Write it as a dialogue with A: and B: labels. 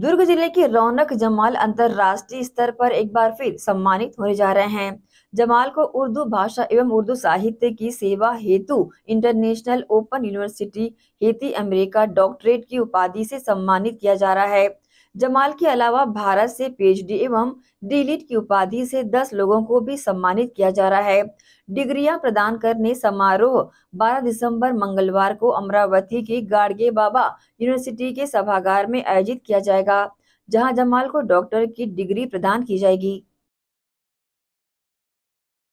A: दुर्ग जिले के रौनक जमाल अंतरराष्ट्रीय स्तर पर एक बार फिर सम्मानित होने जा रहे हैं जमाल को उर्दू भाषा एवं उर्दू साहित्य की सेवा हेतु इंटरनेशनल ओपन यूनिवर्सिटी हेती अमेरिका डॉक्टरेट की उपाधि से सम्मानित किया जा रहा है जमाल के अलावा भारत से पीएचडी एवं डीलिट e की उपाधि से 10 लोगों को भी सम्मानित किया जा रहा है डिग्रियां प्रदान करने समारोह 12 दिसंबर मंगलवार को अमरावती की गाड़गे बाबा यूनिवर्सिटी के सभागार में आयोजित किया जाएगा जहां जमाल को डॉक्टर की डिग्री प्रदान की जाएगी